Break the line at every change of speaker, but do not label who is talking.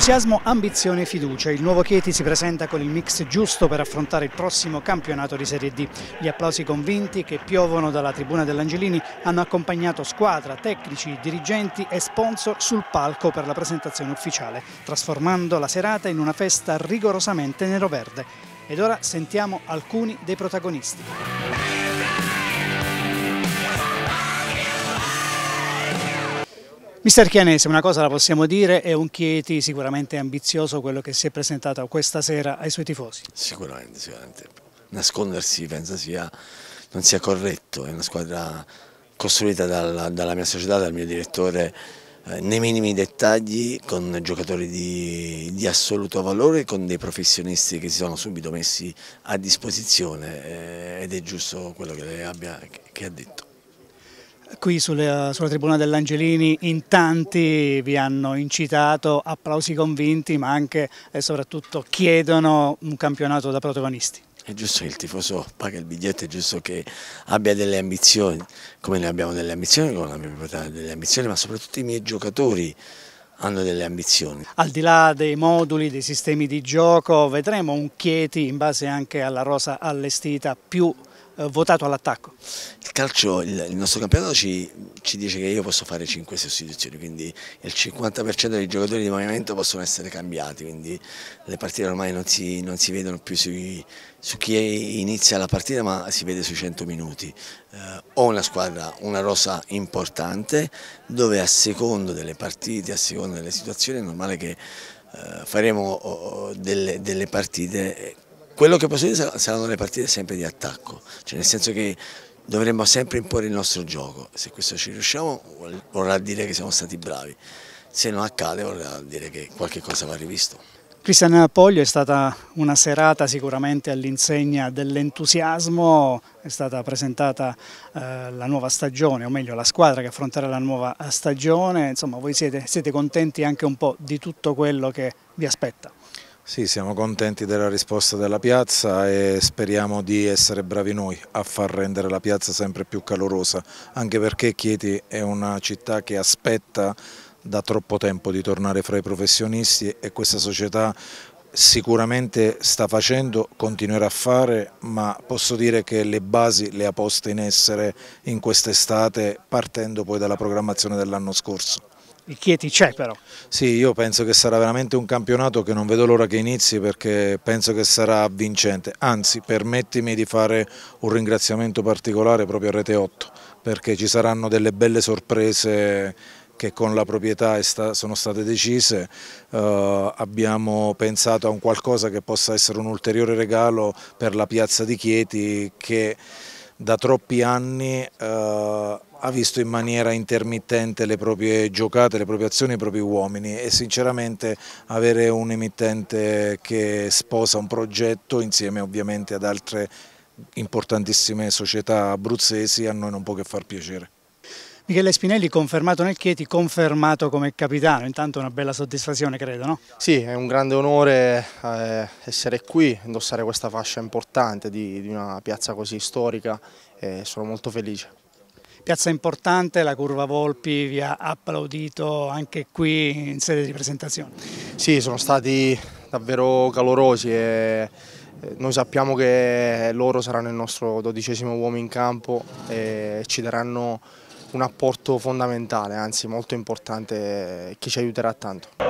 Entusiasmo, ambizione e fiducia. Il nuovo Chieti si presenta con il mix giusto per affrontare il prossimo campionato di Serie D. Gli applausi convinti che piovono dalla tribuna dell'Angelini hanno accompagnato squadra, tecnici, dirigenti e sponsor sul palco per la presentazione ufficiale, trasformando la serata in una festa rigorosamente nero-verde. Ed ora sentiamo alcuni dei protagonisti. Mister Chianese, una cosa la possiamo dire, è un Chieti sicuramente ambizioso quello che si è presentato questa sera ai suoi tifosi. Sicuramente, sicuramente.
Nascondersi penso sia, non sia corretto, è una squadra costruita dalla, dalla mia società, dal mio direttore, eh, nei minimi dettagli, con giocatori di, di, assoluto valore, con dei professionisti che si sono subito messi a disposizione eh, ed è giusto quello che, lei abbia, che ha detto
qui sulla, sulla, tribuna dell'Angelini in tanti vi hanno incitato, applausi convinti ma anche e soprattutto chiedono un campionato da protagonisti.
È giusto che il tifoso paga il biglietto, è giusto che abbia delle ambizioni, come noi abbiamo delle ambizioni, come abbiamo delle ambizioni, ma soprattutto i miei giocatori hanno delle ambizioni.
Al di là dei moduli, dei sistemi di gioco, vedremo un Chieti in base anche alla rosa allestita più eh, votato all'attacco.
Il calcio, il, il nostro campionato ci, ci, dice che io posso fare 5 sostituzioni, quindi il 50% dei giocatori di movimento possono essere cambiati, quindi le partite ormai non si, non si vedono più sui, su chi inizia la partita ma si vede sui 100 minuti. Eh, ho una squadra, una rosa importante dove a secondo delle partite, a seconda delle situazioni è normale che eh, faremo oh, oh, delle, delle partite quello che posso dire saranno le partite sempre di attacco, cioè nel senso che dovremmo sempre imporre il nostro gioco, se questo ci riusciamo vorrà dire che siamo stati bravi, se non accade vorrà dire che qualche cosa va rivisto.
Cristiana Poglio è stata una serata sicuramente all'insegna dell'entusiasmo, è stata presentata eh, la nuova stagione, o meglio la squadra che affronterà la nuova eh, stagione, insomma voi siete, siete contenti anche un po' di tutto quello che vi aspetta?
Sì, siamo contenti della risposta della piazza e speriamo di essere bravi noi a far rendere la piazza sempre più calorosa, anche perché Chieti è una città che aspetta da troppo tempo di tornare fra i professionisti e questa società sicuramente sta facendo, continuerà a fare, ma posso dire che le basi le ha poste in essere in quest'estate partendo poi dalla programmazione dell'anno scorso il
Chieti c'è però.
Sì, io penso che sarà veramente un campionato che non vedo l'ora che inizi perché penso che sarà vincente, anzi permettimi di fare un ringraziamento particolare proprio a Rete 8 perché ci saranno delle belle sorprese che con la proprietà sono state decise, eh, abbiamo pensato a un qualcosa che possa essere un ulteriore regalo per la piazza di Chieti che da troppi anni eh, ha visto in maniera intermittente le proprie giocate, le proprie azioni, i propri uomini e sinceramente avere un emittente che sposa un progetto insieme ovviamente ad altre importantissime società abruzzesi a noi non può che far piacere.
Michele Spinelli confermato nel Chieti, confermato come capitano, intanto una bella soddisfazione credo, no? Sì, è un grande onore eh,
essere qui, indossare questa fascia importante di, una piazza così storica e sono molto felice.
Piazza importante, la curva Volpi vi ha applaudito anche qui in sede di presentazione.
Sì, sono stati davvero calorosi e eh, noi sappiamo che loro saranno il nostro dodicesimo uomo in campo e ci daranno un apporto fondamentale, anzi molto importante, eh, che ci aiuterà tanto.